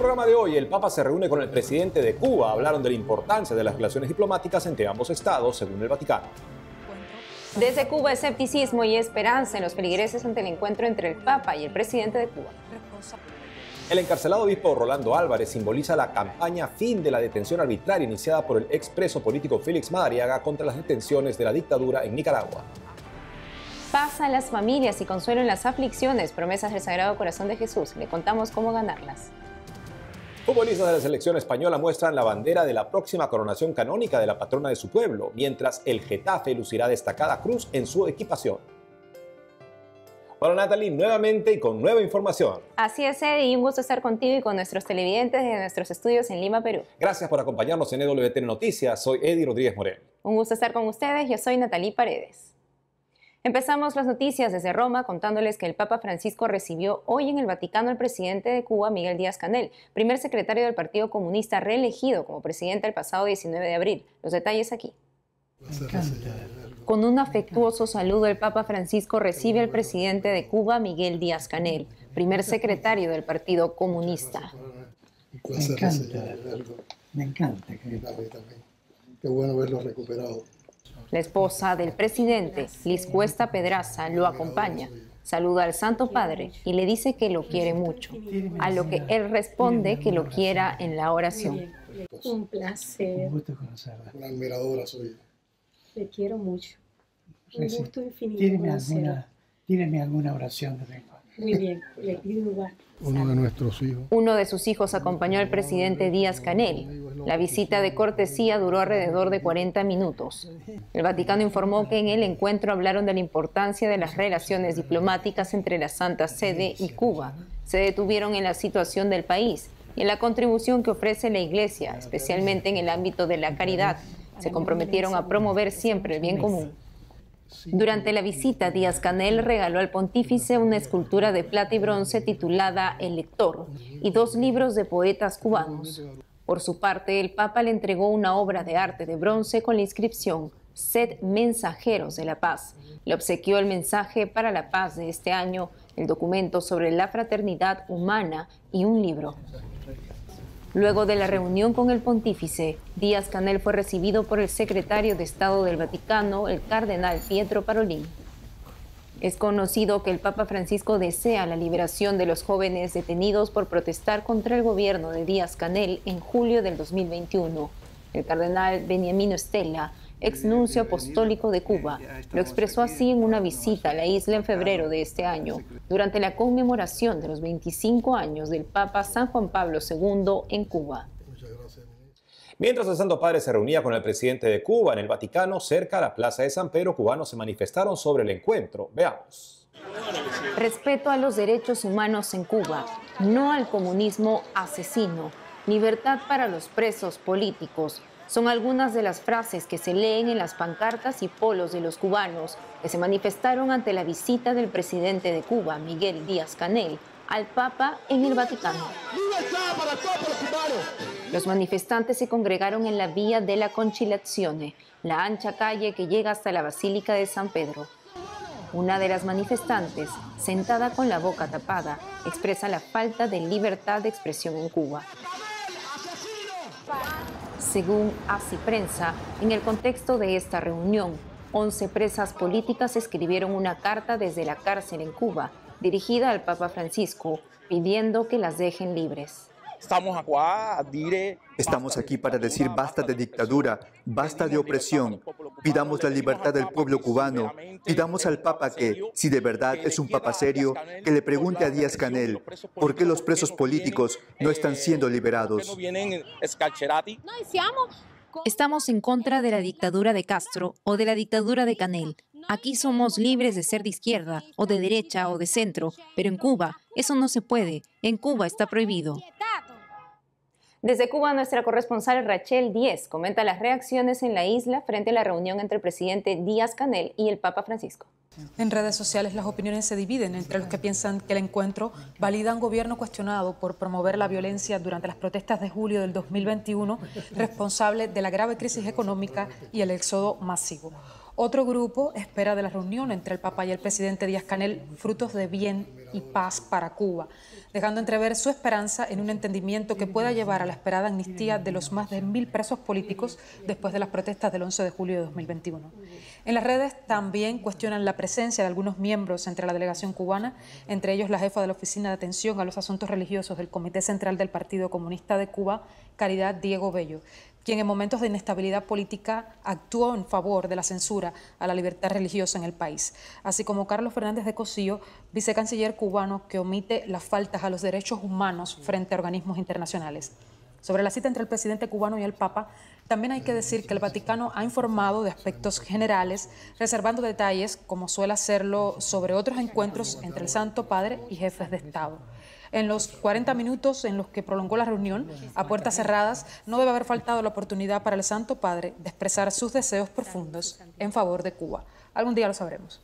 programa de hoy, el Papa se reúne con el presidente de Cuba. Hablaron de la importancia de las relaciones diplomáticas entre ambos estados, según el Vaticano. Desde Cuba, escepticismo y esperanza en los feligreses ante el encuentro entre el Papa y el presidente de Cuba. El encarcelado obispo Rolando Álvarez simboliza la campaña fin de la detención arbitraria iniciada por el expreso político Félix Madariaga contra las detenciones de la dictadura en Nicaragua. pasa a las familias y consuelo en las aflicciones, promesas del Sagrado Corazón de Jesús. Le contamos cómo ganarlas. Futbolistas de la selección española muestran la bandera de la próxima coronación canónica de la patrona de su pueblo, mientras el Getafe lucirá destacada cruz en su equipación. Hola Natalie, nuevamente y con nueva información. Así es, Eddie, un gusto estar contigo y con nuestros televidentes de nuestros estudios en Lima, Perú. Gracias por acompañarnos en EWTN Noticias. Soy Eddie Rodríguez Morel. Un gusto estar con ustedes, yo soy Natalie Paredes. Empezamos las noticias desde Roma contándoles que el Papa Francisco recibió hoy en el Vaticano al presidente de Cuba, Miguel Díaz Canel, primer secretario del Partido Comunista reelegido como presidente el pasado 19 de abril. Los detalles aquí. Con un afectuoso saludo, el Papa Francisco recibe al presidente de Cuba, Miguel Díaz Canel, primer secretario del Partido Comunista. Me encanta, me encanta. Qué bueno verlo recuperado. La esposa del presidente, Liz Cuesta Pedraza, lo acompaña, saluda al Santo Padre y le dice que lo quiere mucho, a lo que él responde que lo quiera en la oración. Un placer. Un gusto conocerla. Una admiradora soy. Le quiero mucho. Un gusto infinito. Tíreme alguna, oración de padre. Muy bien, le quiero. Uno de nuestros hijos. Uno de sus hijos acompañó al presidente Díaz Canel la visita de cortesía duró alrededor de 40 minutos. El Vaticano informó que en el encuentro hablaron de la importancia de las relaciones diplomáticas entre la Santa Sede y Cuba. Se detuvieron en la situación del país y en la contribución que ofrece la Iglesia, especialmente en el ámbito de la caridad. Se comprometieron a promover siempre el bien común. Durante la visita, Díaz Canel regaló al pontífice una escultura de plata y bronce titulada El lector y dos libros de poetas cubanos. Por su parte, el Papa le entregó una obra de arte de bronce con la inscripción Sed mensajeros de la paz. Le obsequió el mensaje para la paz de este año, el documento sobre la fraternidad humana y un libro. Luego de la reunión con el pontífice, Díaz Canel fue recibido por el secretario de Estado del Vaticano, el cardenal Pietro Parolin. Es conocido que el Papa Francisco desea la liberación de los jóvenes detenidos por protestar contra el gobierno de Díaz Canel en julio del 2021. El cardenal Beniamino Estela, ex nuncio apostólico de Cuba, lo expresó así en una visita a la isla en febrero de este año, durante la conmemoración de los 25 años del Papa San Juan Pablo II en Cuba. Mientras el Santo Padre se reunía con el presidente de Cuba en el Vaticano, cerca a la Plaza de San Pedro, cubanos se manifestaron sobre el encuentro. Veamos. Respeto a los derechos humanos en Cuba, no al comunismo asesino, libertad para los presos políticos, son algunas de las frases que se leen en las pancartas y polos de los cubanos que se manifestaron ante la visita del presidente de Cuba, Miguel Díaz Canel, al Papa en el Vaticano. ¡Libertad para todos los cubanos! Los manifestantes se congregaron en la vía de la conciliación eh, la ancha calle que llega hasta la Basílica de San Pedro. Una de las manifestantes, sentada con la boca tapada, expresa la falta de libertad de expresión en Cuba. Según ASI Prensa, en el contexto de esta reunión, 11 presas políticas escribieron una carta desde la cárcel en Cuba, dirigida al Papa Francisco, pidiendo que las dejen libres. Estamos aquí para decir basta de dictadura, basta de opresión. Pidamos la libertad del pueblo cubano. Pidamos al Papa que, si de verdad es un Papa serio, que le pregunte a Díaz Canel por qué los presos políticos no están eh, siendo liberados. Estamos en contra de la dictadura de Castro o de la dictadura de Canel. Aquí somos libres de ser de izquierda o de derecha o de centro, pero en Cuba eso no se puede. En Cuba está prohibido. Desde Cuba, nuestra corresponsal Rachel Díez comenta las reacciones en la isla frente a la reunión entre el presidente Díaz Canel y el Papa Francisco. En redes sociales las opiniones se dividen entre los que piensan que el encuentro valida un gobierno cuestionado por promover la violencia durante las protestas de julio del 2021, responsable de la grave crisis económica y el éxodo masivo. Otro grupo espera de la reunión entre el Papa y el presidente Díaz Canel frutos de bien y paz para Cuba, dejando entrever su esperanza en un entendimiento que pueda llevar a la esperada amnistía de los más de mil presos políticos después de las protestas del 11 de julio de 2021. En las redes también cuestionan la presencia de algunos miembros entre la delegación cubana, entre ellos la jefa de la Oficina de Atención a los Asuntos Religiosos del Comité Central del Partido Comunista de Cuba, Caridad Diego Bello, quien en momentos de inestabilidad política actuó en favor de la censura a la libertad religiosa en el país, así como Carlos Fernández de Cosío, vicecanciller cubano que omite las faltas a los derechos humanos frente a organismos internacionales. Sobre la cita entre el presidente cubano y el Papa, también hay que decir que el Vaticano ha informado de aspectos generales, reservando detalles, como suele hacerlo, sobre otros encuentros entre el Santo Padre y jefes de Estado en los 40 minutos en los que prolongó la reunión a puertas cerradas, no debe haber faltado la oportunidad para el Santo Padre de expresar sus deseos profundos en favor de Cuba. Algún día lo sabremos.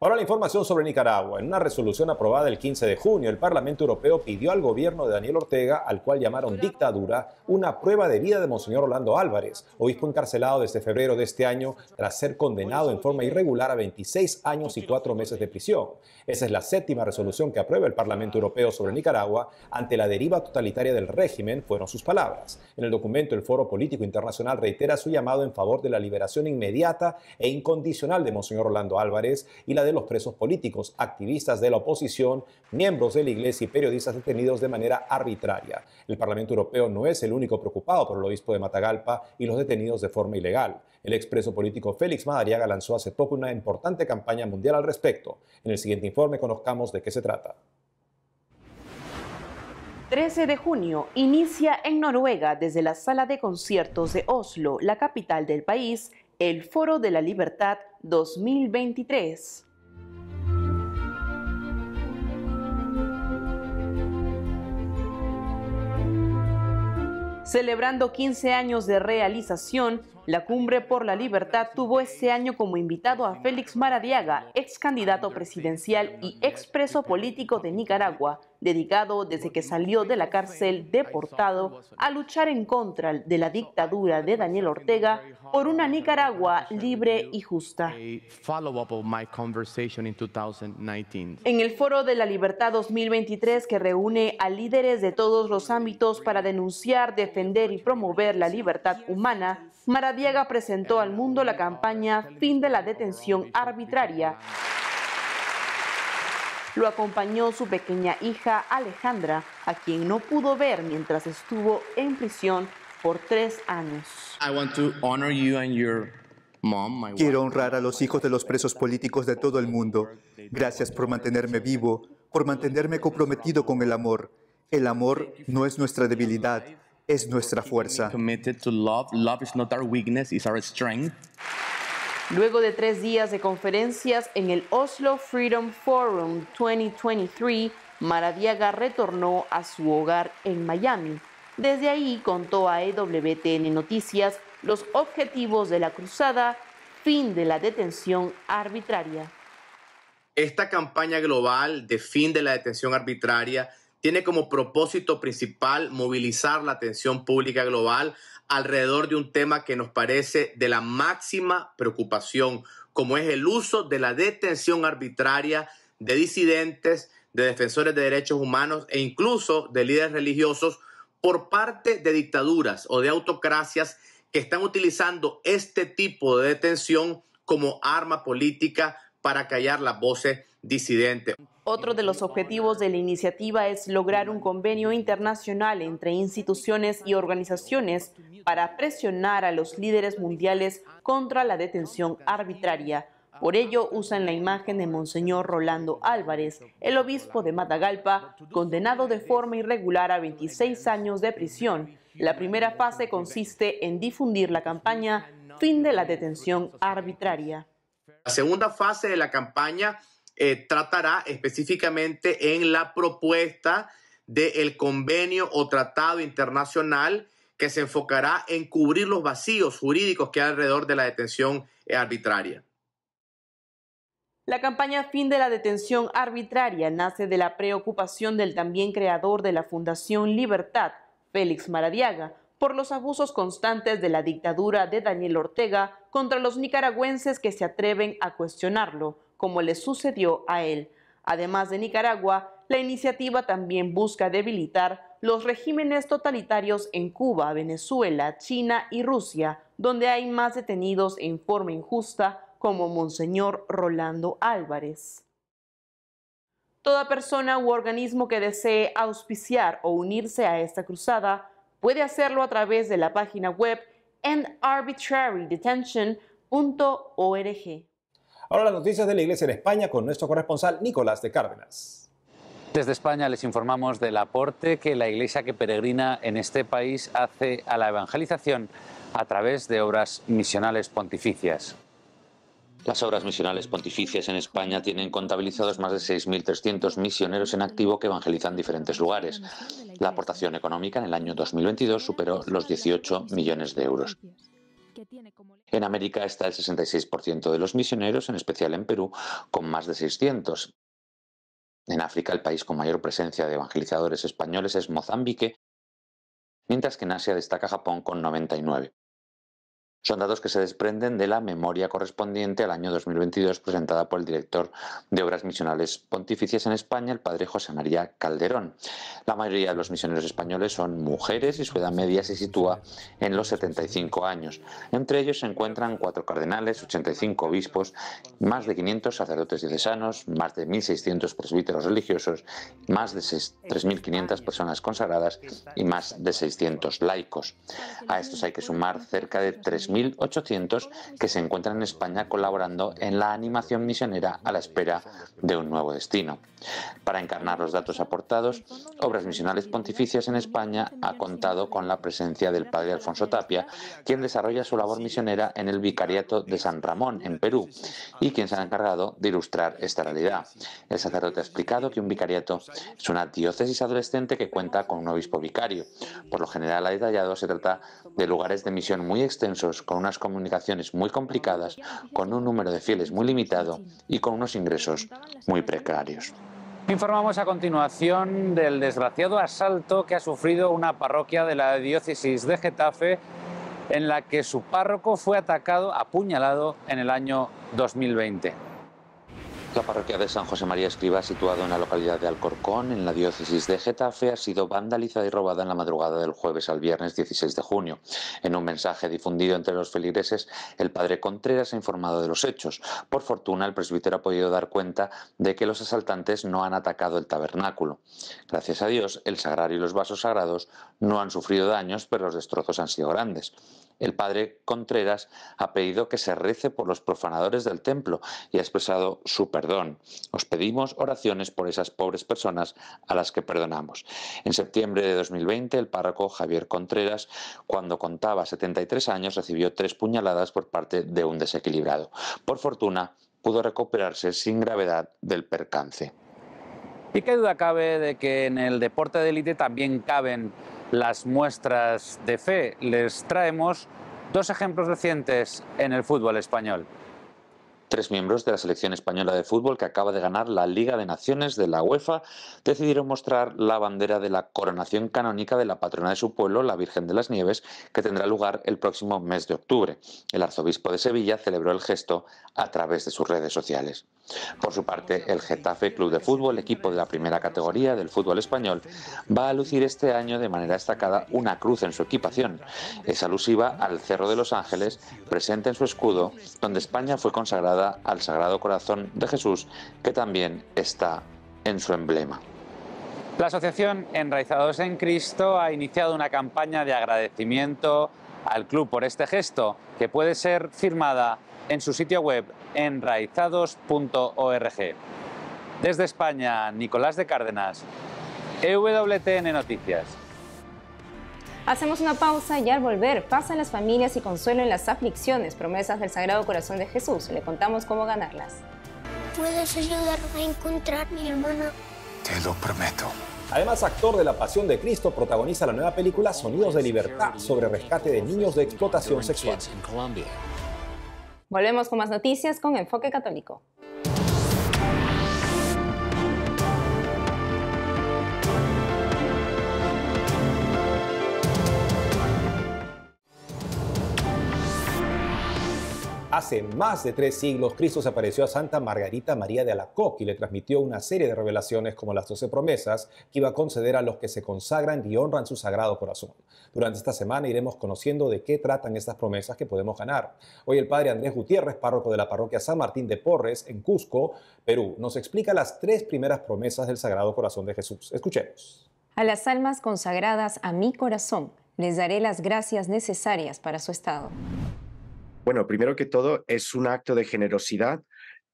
Ahora la información sobre Nicaragua. En una resolución aprobada el 15 de junio, el Parlamento Europeo pidió al gobierno de Daniel Ortega, al cual llamaron dictadura, una prueba de vida de Monseñor Orlando Álvarez, obispo encarcelado desde febrero de este año tras ser condenado en forma irregular a 26 años y 4 meses de prisión. Esa es la séptima resolución que aprueba el Parlamento Europeo sobre Nicaragua ante la deriva totalitaria del régimen, fueron sus palabras. En el documento, el Foro Político Internacional reitera su llamado en favor de la liberación inmediata e incondicional de Monseñor Orlando Álvarez y la de los presos políticos, activistas de la oposición, miembros de la Iglesia y periodistas detenidos de manera arbitraria. El Parlamento Europeo no es el único preocupado por el obispo de Matagalpa y los detenidos de forma ilegal. El expreso político Félix Madariaga lanzó hace poco una importante campaña mundial al respecto. En el siguiente informe conozcamos de qué se trata. 13 de junio inicia en Noruega, desde la sala de conciertos de Oslo, la capital del país, el Foro de la Libertad 2023. celebrando 15 años de realización la Cumbre por la Libertad tuvo ese año como invitado a Félix Maradiaga, ex candidato presidencial y expreso político de Nicaragua, dedicado desde que salió de la cárcel deportado a luchar en contra de la dictadura de Daniel Ortega por una Nicaragua libre y justa. En el Foro de la Libertad 2023 que reúne a líderes de todos los ámbitos para denunciar, defender y promover la libertad humana, Maradiaga Madariaga presentó al mundo la campaña Fin de la detención arbitraria. Lo acompañó su pequeña hija Alejandra, a quien no pudo ver mientras estuvo en prisión por tres años. Quiero honrar a los hijos de los presos políticos de todo el mundo. Gracias por mantenerme vivo, por mantenerme comprometido con el amor. El amor no es nuestra debilidad, es nuestra fuerza. Luego de tres días de conferencias en el Oslo Freedom Forum 2023, Maradiaga retornó a su hogar en Miami. Desde ahí contó a EWTN Noticias los objetivos de la cruzada, fin de la detención arbitraria. Esta campaña global de fin de la detención arbitraria tiene como propósito principal movilizar la atención pública global alrededor de un tema que nos parece de la máxima preocupación, como es el uso de la detención arbitraria de disidentes, de defensores de derechos humanos e incluso de líderes religiosos por parte de dictaduras o de autocracias que están utilizando este tipo de detención como arma política para callar las voces disidentes. Otro de los objetivos de la iniciativa es lograr un convenio internacional entre instituciones y organizaciones para presionar a los líderes mundiales contra la detención arbitraria. Por ello, usan la imagen de Monseñor Rolando Álvarez, el obispo de Matagalpa, condenado de forma irregular a 26 años de prisión. La primera fase consiste en difundir la campaña Fin de la detención arbitraria. La segunda fase de la campaña eh, tratará específicamente en la propuesta del convenio o tratado internacional que se enfocará en cubrir los vacíos jurídicos que hay alrededor de la detención eh, arbitraria. La campaña Fin de la Detención Arbitraria nace de la preocupación del también creador de la Fundación Libertad, Félix Maradiaga, por los abusos constantes de la dictadura de Daniel Ortega contra los nicaragüenses que se atreven a cuestionarlo, como le sucedió a él. Además de Nicaragua, la iniciativa también busca debilitar los regímenes totalitarios en Cuba, Venezuela, China y Rusia, donde hay más detenidos en forma injusta, como Monseñor Rolando Álvarez. Toda persona u organismo que desee auspiciar o unirse a esta cruzada puede hacerlo a través de la página web arbitrarydetention.org. Ahora las noticias de la Iglesia en España con nuestro corresponsal Nicolás de Cárdenas. Desde España les informamos del aporte que la Iglesia que peregrina en este país hace a la evangelización a través de obras misionales pontificias. Las obras misionales pontificias en España tienen contabilizados más de 6.300 misioneros en activo que evangelizan diferentes lugares. La aportación económica en el año 2022 superó los 18 millones de euros. En América está el 66% de los misioneros, en especial en Perú, con más de 600. En África, el país con mayor presencia de evangelizadores españoles es Mozambique, mientras que en Asia destaca Japón con 99. Son datos que se desprenden de la memoria correspondiente al año 2022 presentada por el director de Obras Misionales Pontificias en España, el padre José María Calderón. La mayoría de los misioneros españoles son mujeres y su edad media se sitúa en los 75 años. Entre ellos se encuentran cuatro cardenales, 85 obispos, más de 500 sacerdotes diocesanos, más de 1.600 presbíteros religiosos, más de 3.500 personas consagradas y más de 600 laicos. A estos hay que sumar cerca de 3 1800 que se encuentran en España colaborando en la animación misionera a la espera de un nuevo destino. Para encarnar los datos aportados, Obras Misionales Pontificias en España ha contado con la presencia del padre Alfonso Tapia, quien desarrolla su labor misionera en el Vicariato de San Ramón, en Perú, y quien se ha encargado de ilustrar esta realidad. El sacerdote ha explicado que un vicariato es una diócesis adolescente que cuenta con un obispo vicario. Por lo general ha detallado, se trata de lugares de misión muy extensos pues con unas comunicaciones muy complicadas, con un número de fieles muy limitado y con unos ingresos muy precarios. Informamos a continuación del desgraciado asalto que ha sufrido una parroquia de la diócesis de Getafe en la que su párroco fue atacado, apuñalado en el año 2020. La parroquia de San José María Escriba, situada en la localidad de Alcorcón, en la diócesis de Getafe, ha sido vandalizada y robada en la madrugada del jueves al viernes 16 de junio. En un mensaje difundido entre los feligreses, el padre Contreras ha informado de los hechos. Por fortuna, el presbítero ha podido dar cuenta de que los asaltantes no han atacado el tabernáculo. Gracias a Dios, el sagrario y los vasos sagrados no han sufrido daños, pero los destrozos han sido grandes el padre Contreras ha pedido que se rece por los profanadores del templo y ha expresado su perdón. Os pedimos oraciones por esas pobres personas a las que perdonamos. En septiembre de 2020, el párroco Javier Contreras, cuando contaba 73 años, recibió tres puñaladas por parte de un desequilibrado. Por fortuna, pudo recuperarse sin gravedad del percance. Y qué duda cabe de que en el deporte de élite también caben las muestras de fe. Les traemos dos ejemplos recientes en el fútbol español. Tres miembros de la selección española de fútbol que acaba de ganar la Liga de Naciones de la UEFA decidieron mostrar la bandera de la coronación canónica de la patrona de su pueblo, la Virgen de las Nieves, que tendrá lugar el próximo mes de octubre. El arzobispo de Sevilla celebró el gesto a través de sus redes sociales. Por su parte, el Getafe Club de Fútbol, equipo de la primera categoría del fútbol español, va a lucir este año de manera destacada una cruz en su equipación. Es alusiva al Cerro de los Ángeles, presente en su escudo, donde España fue consagrada al Sagrado Corazón de Jesús, que también está en su emblema. La asociación Enraizados en Cristo ha iniciado una campaña de agradecimiento al club por este gesto, que puede ser firmada en su sitio web enraizados.org. Desde España, Nicolás de Cárdenas, EWTN Noticias. Hacemos una pausa y al volver, paz a las familias y consuelo en las aflicciones, promesas del Sagrado Corazón de Jesús. Le contamos cómo ganarlas. ¿Puedes ayudarme a encontrar mi hermana? Te lo prometo. Además, actor de La Pasión de Cristo protagoniza la nueva película Sonidos de Libertad sobre rescate de niños de explotación sexual. Volvemos con más noticias con Enfoque Católico. Hace más de tres siglos, Cristo se apareció a Santa Margarita María de Alacoque y le transmitió una serie de revelaciones como las doce promesas que iba a conceder a los que se consagran y honran su sagrado corazón. Durante esta semana iremos conociendo de qué tratan estas promesas que podemos ganar. Hoy el padre Andrés Gutiérrez, párroco de la parroquia San Martín de Porres, en Cusco, Perú, nos explica las tres primeras promesas del Sagrado Corazón de Jesús. Escuchemos. A las almas consagradas a mi corazón les daré las gracias necesarias para su estado. Bueno, primero que todo, es un acto de generosidad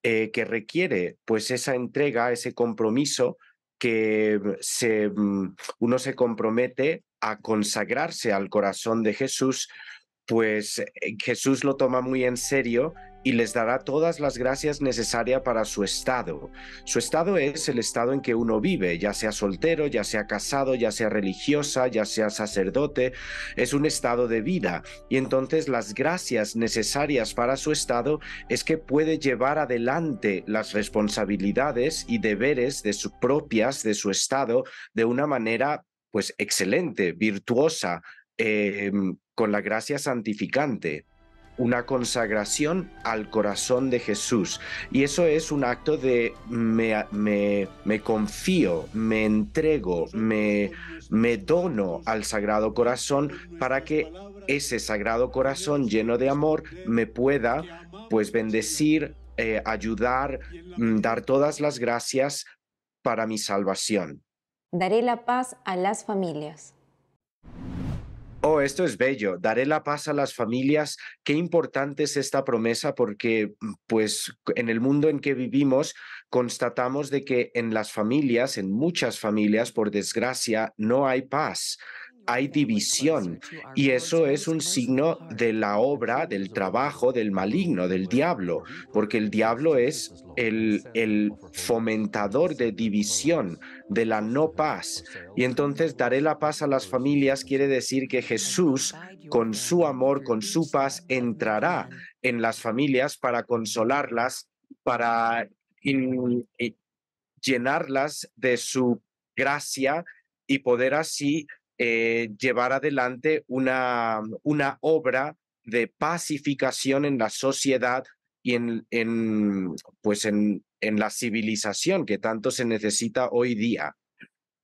eh, que requiere pues esa entrega, ese compromiso que mm, mm, uno se compromete a consagrarse al corazón de Jesús, pues eh, Jesús lo toma muy en serio y les dará todas las gracias necesarias para su estado. Su estado es el estado en que uno vive, ya sea soltero, ya sea casado, ya sea religiosa, ya sea sacerdote, es un estado de vida. Y entonces las gracias necesarias para su estado es que puede llevar adelante las responsabilidades y deberes de sus propias de su estado de una manera pues excelente, virtuosa, em, con la gracia santificante una consagración al corazón de Jesús. Y eso es un acto de me, me, confío, me entrego, me, me dono al Sagrado Corazón para que ese Sagrado Corazón lleno de amor me pueda pues bendecir, eh, ayudar, mm, dar todas las gracias para mi salvación. Daré la paz a las familias. Oh, esto es bello. Daré la paz a las familias. Qué importante es esta promesa porque, mm, pues, en el mundo en que vivimos, constatamos de que en las familias, en muchas familias, por desgracia, no hay paz hay división y eso es un signo de la obra, del trabajo del maligno, del diablo, porque el diablo es el, el fomentador de división, de la no paz. Y entonces daré la paz a las familias quiere decir que Jesús, con su amor, con su paz, entrará en las familias para consolarlas, para eh, llenarlas de su gracia y poder así eh, llevar adelante una, una obra de pacificación en la sociedad y en, en pues en, en, la civilización que tanto se necesita hoy día.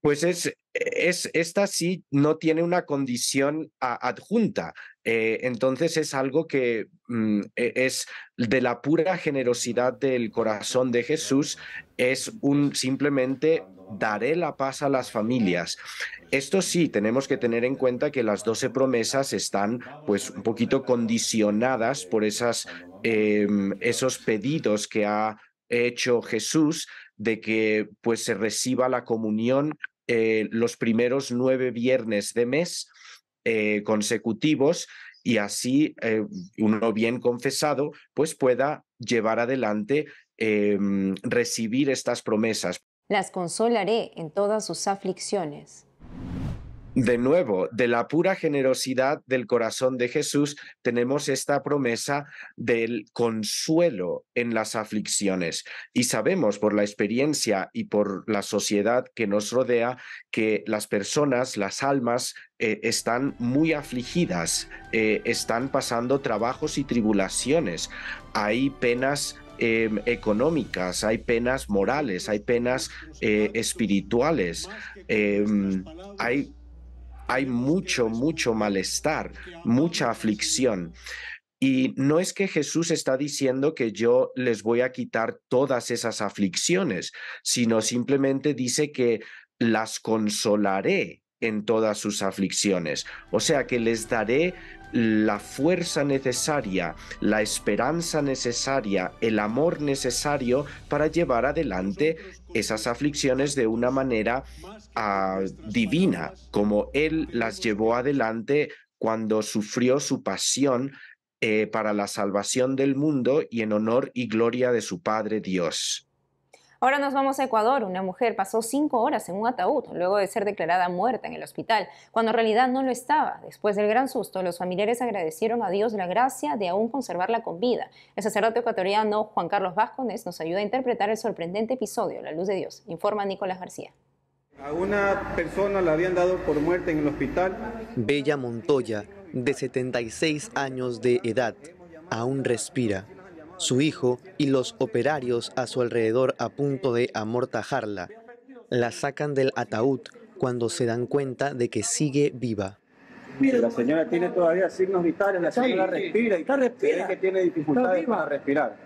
Pues es, e-, es, esta sí no tiene una condición adjunta. Eh, entonces es algo que mm, e-, es de la pura generosidad del corazón de Jesús, es un simplemente daré la paz a las familias. Esto sí, tenemos que tener en cuenta que las doce promesas están pues un poquito condicionadas por esas, em, esos pedidos que ha hecho Jesús de que pues se reciba la comunión eh, los primeros nueve viernes de mes eh, consecutivos y así eh, uno bien confesado pues pueda llevar adelante em, recibir estas promesas. Las consolaré en todas sus aflicciones de nuevo, de la pura generosidad del corazón de Jesús tenemos esta promesa del consuelo en las aflicciones y sabemos por la experiencia y por la sociedad que nos rodea que las personas, las almas, eh, están muy afligidas, eh, están pasando trabajos y tribulaciones, hay penas em, económicas, hay penas morales, hay penas eh, espirituales, em, hay hay mucho, mucho malestar, mucha aflicción. Y no es que Jesús está diciendo que yo les voy a quitar todas esas aflicciones, sino simplemente dice que las consolaré en todas sus aflicciones. O sea que les daré la fuerza necesaria, la esperanza necesaria, el amor necesario para llevar adelante esas aflicciones de una manera ah, divina, como Él las llevó adelante cuando sufrió su pasión eh, para la salvación del mundo y en honor y gloria de su Padre Dios. Ahora nos vamos a Ecuador. Una mujer pasó cinco horas en un ataúd luego de ser declarada muerta en el hospital, cuando en realidad no lo estaba. Después del gran susto, los familiares agradecieron a Dios la gracia de aún conservarla con vida. El sacerdote ecuatoriano Juan Carlos Vázquez nos ayuda a interpretar el sorprendente episodio, La Luz de Dios, informa Nicolás García. A una persona la habían dado por muerta en el hospital. Bella Montoya, de 76 años de edad, aún respira su hijo y los operarios a su alrededor a punto de amortajarla. La sacan del ataúd cuando se dan cuenta de que sigue viva. La señora tiene todavía signos vitales, la señora respira y está respira. que tiene dificultades para respirar.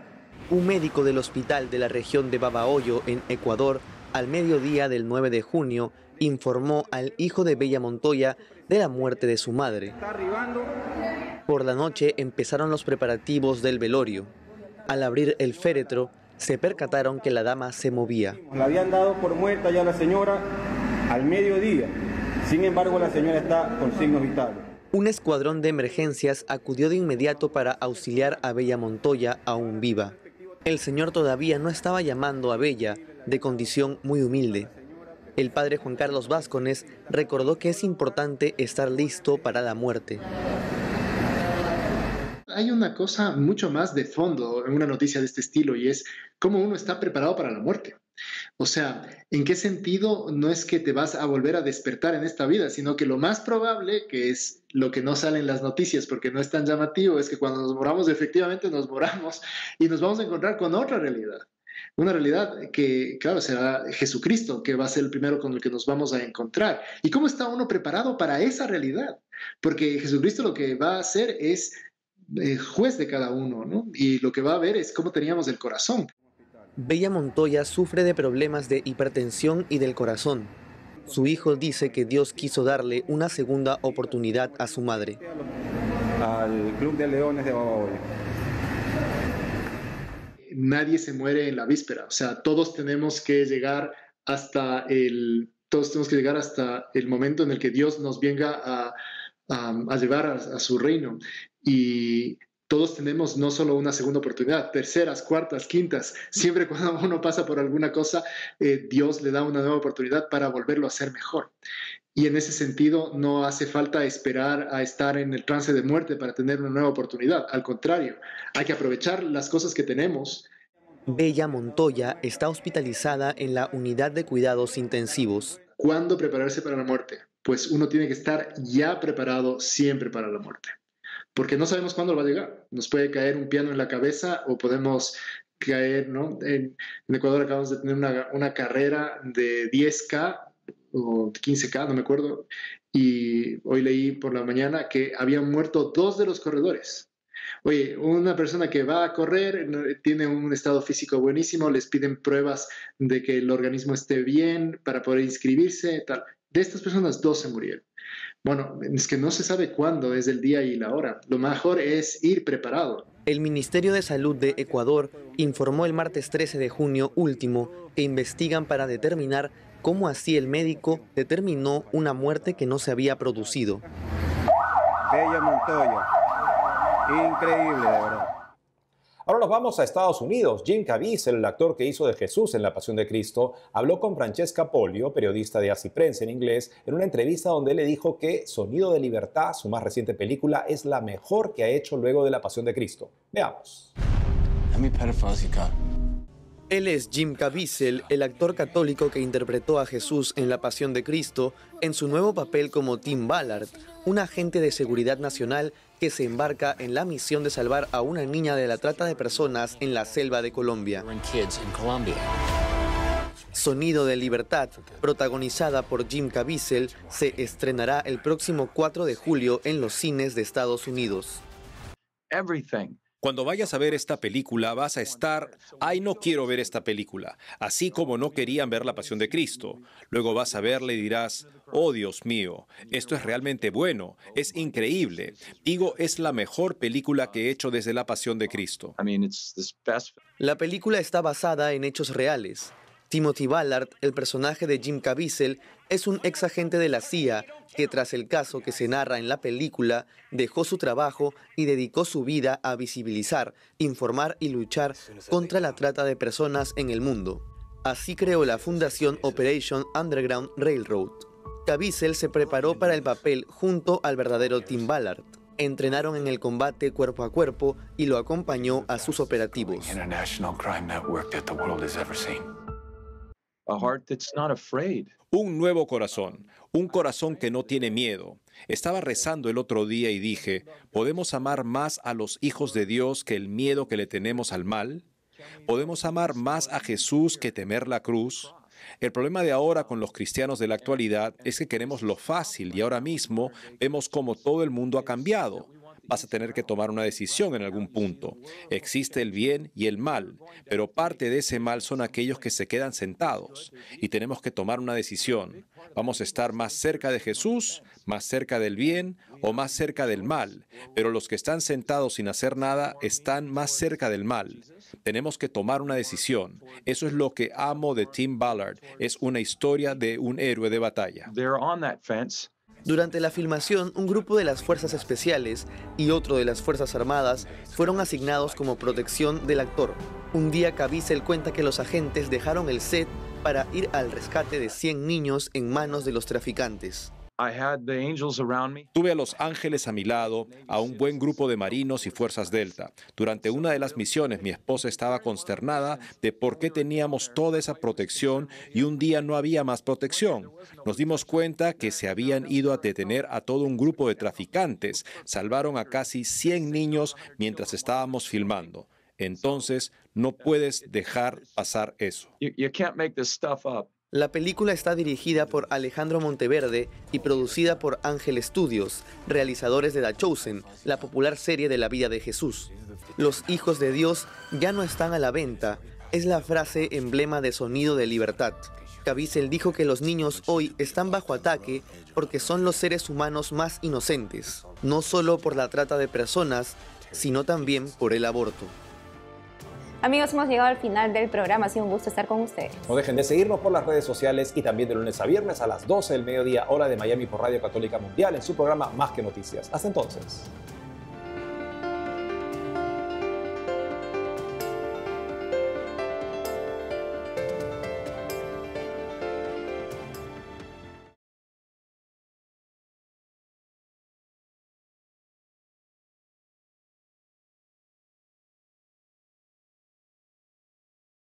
Un médico del hospital de la región de Babahoyo, en Ecuador, al mediodía del 9 de junio, informó al hijo de Bella Montoya de la muerte de su madre. Por la noche empezaron los preparativos del velorio. Al abrir el féretro, se percataron que la dama se movía. La habían dado por muerta ya la señora al mediodía. Sin embargo, la señora está con signos vitales. Un escuadrón de emergencias acudió de inmediato para auxiliar a Bella Montoya aún viva. El señor todavía no estaba llamando a Bella, de condición muy humilde. El padre Juan Carlos Vázquez recordó que es importante estar listo para la muerte hay una cosa mucho más de fondo en una noticia de este estilo y es cómo uno está preparado para la muerte. O sea, ¿en qué sentido no es que te vas a volver a despertar en esta vida, sino que lo más probable, que es lo que no salen las noticias porque no es tan llamativo, es que cuando nos moramos efectivamente nos moramos y nos vamos a encontrar con otra realidad. Una realidad que, claro, será Jesucristo, que va a ser el primero con el que nos vamos a encontrar. ¿Y cómo está uno preparado para esa realidad? Porque Jesucristo lo que va a hacer es eh, juez de cada uno, Y lo que va a ver es cómo teníamos el corazón. Bella Montoya sufre de problemas de hipertensión y del corazón. Su hijo dice que Dios quiso darle una segunda oportunidad a su madre. Al Club de Leones de Nadie se muere en la víspera, o sea, todos tenemos que llegar hasta el, todos tenemos que llegar hasta el momento en el que Dios nos venga a, llevar a, su reino y todos tenemos no solo una segunda oportunidad, terceras, cuartas, quintas. Siempre cuando uno pasa por alguna cosa, eh, Dios le da una nueva oportunidad para volverlo a ser mejor. Y en ese sentido, no hace falta esperar a estar en el trance de muerte para tener una nueva oportunidad. Al contrario, hay que aprovechar las cosas que tenemos. Bella Montoya está hospitalizada en la unidad de cuidados intensivos. ¿Cuándo prepararse para la muerte? Pues uno tiene que estar ya preparado siempre para la muerte porque no sabemos cuándo va a llegar. Nos puede caer un piano en la cabeza o podemos caer, ¿no? En, Ecuador acabamos de tener una, una carrera de 10K o 15K, no me acuerdo, y hoy leí por la mañana que habían muerto dos de los corredores. Oye, una persona que va a correr tiene un estado físico buenísimo, les piden pruebas de que el organismo esté bien para poder inscribirse, tal. De estas personas, dos se murieron. Bueno, es que no se sabe cuándo es el día y la hora. Lo mejor es ir preparado. El Ministerio de Salud de Ecuador informó el martes 13 de junio último que investigan para determinar cómo así el médico determinó una muerte que no se había producido. Bella Montoya, increíble de verdad. Ahora nos vamos a Estados Unidos. Jim Caviezel, el actor que hizo de Jesús en La Pasión de Cristo, habló con Francesca Polio, periodista de Así Prensa en inglés, en una entrevista donde le dijo que Sonido de Libertad, su más reciente película, es la mejor que ha hecho luego de La Pasión de Cristo. Veamos. Él es Jim Caviezel, el actor católico que interpretó a Jesús en La Pasión de Cristo, en su nuevo papel como Tim Ballard, un agente de seguridad nacional que se embarca en la misión de salvar a una niña de la trata de personas en la selva de Colombia. Sonido de Libertad, protagonizada por Jim Caviezel, se estrenará el próximo 4 de julio en los cines de Estados Unidos. Everything. Cuando vayas a ver esta película vas a estar, ay, no quiero ver esta película, así como no querían ver la pasión de Cristo. Luego vas a verla y dirás, oh Dios mío, esto es realmente bueno, es increíble. Digo, es la mejor película que he hecho desde la pasión de Cristo. La película está basada en hechos reales. Timothy Ballard, el personaje de Jim Caviezel, es un ex agente de la CIA que tras el caso que se narra en la película, dejó su trabajo y dedicó su vida a visibilizar, informar y luchar contra la trata de personas en el mundo. Así creó la fundación Operation Underground Railroad. Caviezel se preparó para el papel junto al verdadero Tim Ballard. Entrenaron en el combate cuerpo a cuerpo y lo acompañó a sus operativos. Un nuevo corazón, un corazón que no tiene miedo. Estaba rezando el otro día y dije, ¿podemos amar más a los hijos de Dios que el miedo que le tenemos al mal? ¿Podemos amar más a Jesús que temer la cruz? El problema de ahora con los cristianos de la actualidad es que queremos lo fácil y ahora mismo vemos cómo todo el mundo ha cambiado vas a tener que tomar una decisión en algún punto. Existe el bien y el mal, pero parte de ese mal son aquellos que se quedan sentados y tenemos que tomar una decisión. Vamos a estar más cerca de Jesús, más cerca del bien o más cerca del mal, pero los que están sentados sin hacer nada están más cerca del mal. Tenemos que tomar una decisión. Eso es lo que amo de Tim Ballard. Es una historia de un héroe de batalla. Durante la filmación, un grupo de las Fuerzas Especiales y otro de las Fuerzas Armadas fueron asignados como protección del actor. Un día Caviezel cuenta que los agentes dejaron el set para ir al rescate de 100 niños en manos de los traficantes. Tuve a los ángeles a mi lado, a un buen grupo de marinos y fuerzas Delta. Durante una de las misiones mi esposa estaba consternada de por qué teníamos toda esa protección y un día no había más protección. Nos dimos cuenta que se habían ido a detener a todo un grupo de traficantes. Salvaron a casi 100 niños mientras estábamos filmando. Entonces, no puedes dejar pasar eso. You, you can't make la película está dirigida por Alejandro Monteverde y producida por Ángel Studios, realizadores de The Chosen, la popular serie de la vida de Jesús. Los hijos de Dios ya no están a la venta, es la frase emblema de Sonido de Libertad. Caviezel dijo que los niños hoy están bajo ataque porque son los seres humanos más inocentes, no solo por la trata de personas, sino también por el aborto. Amigos, hemos llegado al final del programa. Ha sido un gusto estar con ustedes. No dejen de seguirnos por las redes sociales y también de lunes a viernes a las 12 del mediodía, hora de Miami por Radio Católica Mundial, en su programa Más que Noticias. Hasta entonces.